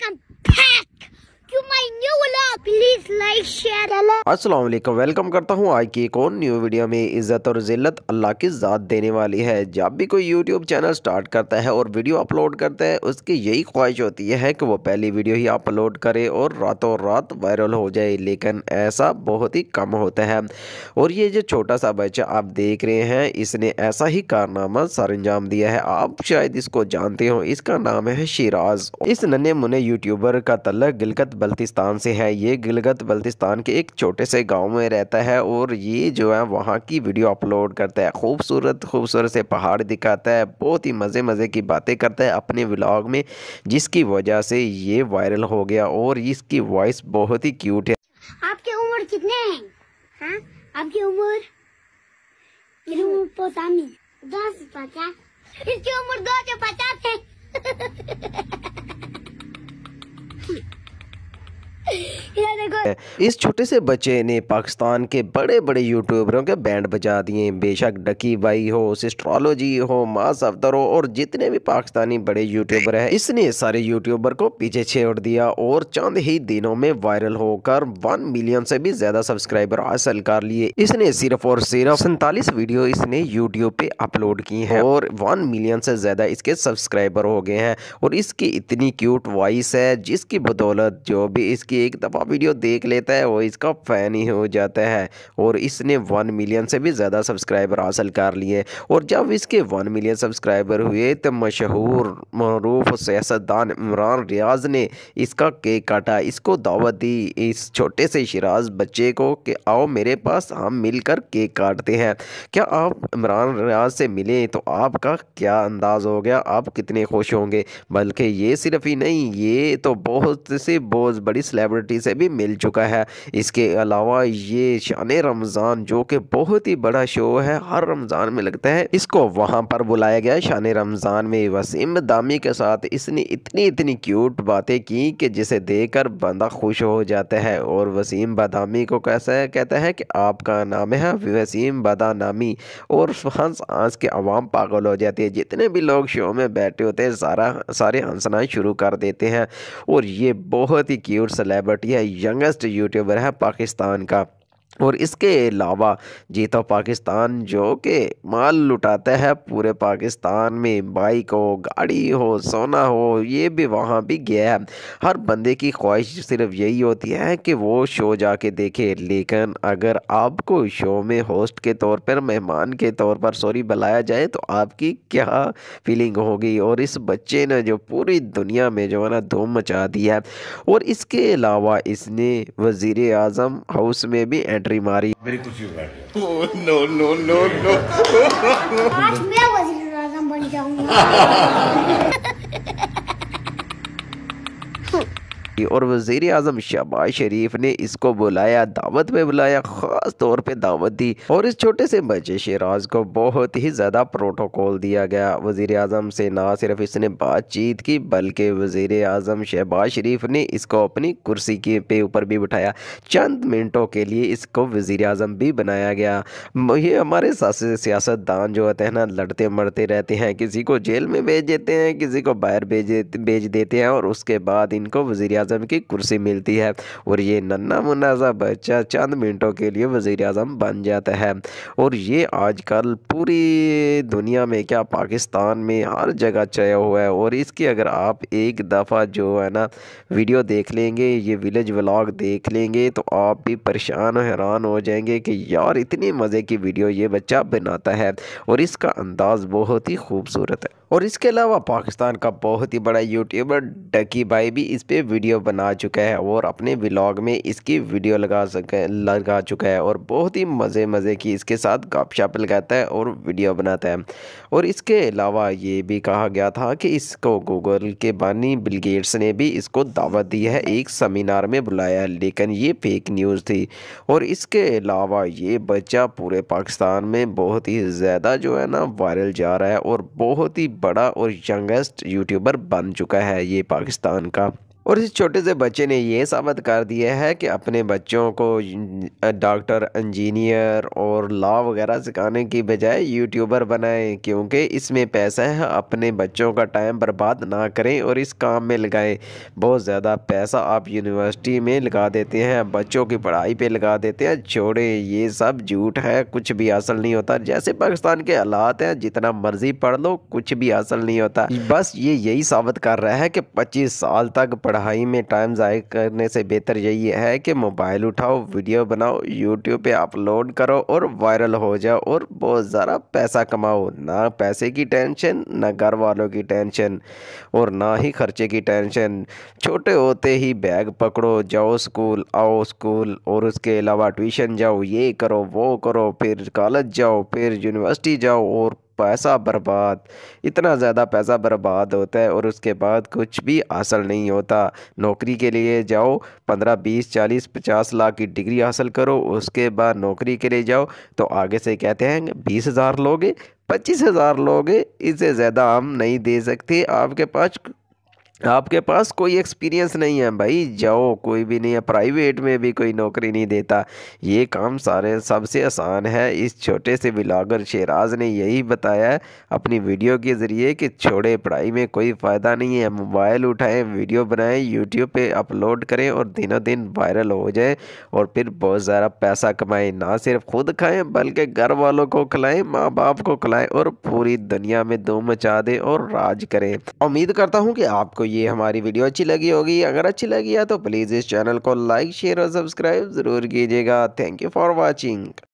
welcome back to my new please like share अस्सलाम वालेकुम welcome करता हूँ आज की एक और न्यू वीडियो में इज़्ज़त और ज़िल्लत अल्लाह की ज़ात देने वाली है जब भी कोई यूट्यूब चैनल स्टार्ट करता है और वीडियो अपलोड करता है उसकी यही ख्वाहिश होती है कि वो पहली वीडियो ही अपलोड करे और रातों रात वायरल हो जाए लेकिन ऐसा बहुत ही कम होता है और ये जो छोटा सा बच्चा आप देख रहे हैं इसने ऐसा ही कारनामा सर अंजाम दिया है आप शायद इसको जानते हो इसका नाम है शिराज इस नन्हे मुन्ने यूट्यूबर का तलक गिलकत बल्तिस्तान से है ये गिलगत बल्तिस्तान के एक छोटे से गांव में रहता है और ये जो है वहाँ की वीडियो अपलोड करता है खूबसूरत खूबसूरत से पहाड़ दिखाता है बहुत ही मज़े मज़े की बातें करता है अपने व्लाग में जिसकी वजह से ये वायरल हो गया और इसकी वॉइस बहुत ही क्यूट है आपकी उम्र कितने हैं हाँ? आपकी उम्र दो इसकी उम्र दो सौ पचास है इस छोटे से बच्चे ने पाकिस्तान के बड़े बड़े यूट्यूबरों के बैंड बजा दिए बेशक डकी बाई हो सिस्ट्रोलॉजी हो मास अफ्तर हो और जितने भी पाकिस्तानी बड़े यूट्यूबर हैं इसने सारे यूट्यूबर को पीछे छेड़ दिया और चंद ही दिनों में वायरल होकर वन मिलियन से भी ज्यादा सब्सक्राइबर हासिल कर लिए इसने सिर्फ और सिर्फ सैतालीस वीडियो इसने यूट्यूब पे अपलोड की है और वन मिलियन से ज्यादा इसके सब्सक्राइबर हो गए हैं और इसकी इतनी क्यूट वॉइस है जिसकी बदौलत जो भी इसकी एक दफ़ा वीडियो देख लेता है वो इसका फ़ैन ही हो जाता है और इसने वन मिलियन से भी ज़्यादा सब्सक्राइबर हासिल कर लिए और जब इसके वन मिलियन सब्सक्राइबर हुए तो मशहूर मरूफ सियासतदान इमरान रियाज ने इसका केक काटा इसको दावत दी इस छोटे से शराज बच्चे को कि आओ मेरे पास हम मिलकर केक काटते हैं क्या आप इमरान रियाज से मिले तो आपका क्या अंदाज़ हो गया आप कितने खुश होंगे बल्कि ये सिर्फ ही नहीं ये तो बहुत से बहुत बड़ी स्लैब सेलिब्रिटी से भी मिल चुका है इसके अलावा ये शान रमज़ान जो कि बहुत ही बड़ा शो है हर रमज़ान में लगता है इसको वहाँ पर बुलाया गया शान रमज़ान में वसीम दामी के साथ इसने इतनी इतनी क्यूट बातें की कि जिसे देख कर बंदा खुश हो जाता है और वसीम बदामी को कैसा है कहता है कि आपका नाम है वसीम बदानामी और हंस हंस के आवाम पागल हो जाती है जितने भी लोग शो में बैठे होते हैं सारा सारे हंसना शुरू कर देते हैं और ये बहुत ही क्यूट सेलेब्रिटी है यंगेस्ट यूट्यूबर है पाकिस्तान का और इसके अलावा जीतो पाकिस्तान जो कि माल लुटाता है पूरे पाकिस्तान में बाइक हो गाड़ी हो सोना हो ये भी वहाँ भी गया है हर बंदे की ख्वाहिश सिर्फ यही होती है कि वो शो जाके देखे लेकिन अगर आपको शो में होस्ट के तौर पर मेहमान के तौर पर सॉरी बुलाया जाए तो आपकी क्या फीलिंग होगी और इस बच्चे ने जो पूरी दुनिया में जो है ना धूम मचा दिया है और इसके अलावा इसने वज़ी अजम हाउस में भी एंटर एंट्री मारी मेरी कुछ कुर्सी नो नो नो नो आज मैं वजीर आजम बन जाऊंगा की और वजीर अजम शहबाज शरीफ ने इसको बुलाया दावत में बुलाया ख़ास तौर पर दावत दी और इस छोटे से बच्चे शेराज को बहुत ही ज़्यादा प्रोटोकॉल दिया गया वजीर अजम से ना सिर्फ इसने बातचीत की बल्कि वजीर अजम शहबाज शरीफ ने इसको अपनी कुर्सी के पे ऊपर भी बिठाया चंद मिनटों के लिए इसको वजीर अजम भी बनाया गया ये हमारे सियासतदान जो होते हैं ना लड़ते मरते रहते हैं किसी को जेल में भेज देते हैं किसी को बाहर भेज भेज देते हैं और उसके बाद इनको वजीर आजम की कुर्सी मिलती है और ये नन्ना मुन्ना सा बच्चा चंद मिनटों के लिए वज़ी अजम बन जाता है और ये आजकल पूरी दुनिया में क्या पाकिस्तान में हर जगह चया हुआ है और इसकी अगर आप एक दफ़ा जो है ना वीडियो देख लेंगे ये विलेज व्लाग देख लेंगे तो आप भी परेशान और हैरान हो जाएंगे कि यार इतनी मज़े की वीडियो ये बच्चा बनाता है और इसका अंदाज़ बहुत ही खूबसूरत है और इसके अलावा पाकिस्तान का बहुत ही बड़ा यूट्यूबर डकी भाई भी इस पर वीडियो बना चुका है और अपने व्लॉग में इसकी वीडियो लगा सके लगा चुका है और बहुत ही मज़े मज़े की इसके साथ गपशप लगाता है और वीडियो बनाता है और इसके अलावा ये भी कहा गया था कि इसको गूगल के बानी बिलगेट्स ने भी इसको दावत दी है एक सेमिनार में बुलाया लेकिन ये फेक न्यूज़ थी और इसके अलावा ये बच्चा पूरे पाकिस्तान में बहुत ही ज़्यादा जो है ना वायरल जा रहा है और बहुत ही बड़ा और यंगेस्ट यूट्यूबर बन चुका है ये पाकिस्तान का और इस छोटे से बच्चे ने ये साबित कर दिया है कि अपने बच्चों को डॉक्टर इंजीनियर और लॉ वगैरह सिखाने की बजाय यूट्यूबर बनाएं क्योंकि इसमें पैसा है अपने बच्चों का टाइम बर्बाद ना करें और इस काम में लगाएं बहुत ज़्यादा पैसा आप यूनिवर्सिटी में लगा देते हैं बच्चों की पढ़ाई पे लगा देते हैं छोड़े ये सब झूठ है कुछ भी हासिल नहीं होता जैसे पाकिस्तान के हालात हैं जितना मर्जी पढ़ लो कुछ भी हासिल नहीं होता बस ये यही साबित कर रहा है कि पच्चीस साल तक पढ़ाई में टाइम ज़ाय करने से बेहतर यही है कि मोबाइल उठाओ वीडियो बनाओ यूट्यूब पे अपलोड करो और वायरल हो जाओ और बहुत ज़्यादा पैसा कमाओ ना पैसे की टेंशन ना घर वालों की टेंशन और ना ही खर्चे की टेंशन छोटे होते ही बैग पकड़ो जाओ स्कूल आओ स्कूल और उसके अलावा ट्यूशन जाओ ये करो वो करो फिर कॉलेज जाओ फिर यूनिवर्सिटी जाओ और पैसा बर्बाद इतना ज़्यादा पैसा बर्बाद होता है और उसके बाद कुछ भी हासिल नहीं होता नौकरी के लिए जाओ पंद्रह बीस चालीस पचास लाख की डिग्री हासिल करो उसके बाद नौकरी के लिए जाओ तो आगे से कहते हैं बीस हज़ार लोगे पच्चीस हज़ार लोगे इससे ज़्यादा हम नहीं दे सकते आपके पास आपके पास कोई एक्सपीरियंस नहीं है भाई जाओ कोई भी नहीं है प्राइवेट में भी कोई नौकरी नहीं देता ये काम सारे सबसे आसान है इस छोटे से ब्लागर शेराज ने यही बताया अपनी वीडियो के ज़रिए कि छोड़े पढ़ाई में कोई फ़ायदा नहीं है मोबाइल उठाएं वीडियो बनाएं यूट्यूब पे अपलोड करें और दिनों दिन वायरल हो जाए और फिर बहुत ज़्यादा पैसा कमाएँ ना सिर्फ खुद खाएँ बल्कि घर वालों को खिलाएँ माँ बाप को खिलाएँ और पूरी दुनिया में दो मचा दें और राज करें उम्मीद करता हूँ कि आपको ये हमारी वीडियो अच्छी लगी होगी अगर अच्छी लगी है तो प्लीज़ इस चैनल को लाइक शेयर और सब्सक्राइब ज़रूर कीजिएगा थैंक यू फॉर वॉचिंग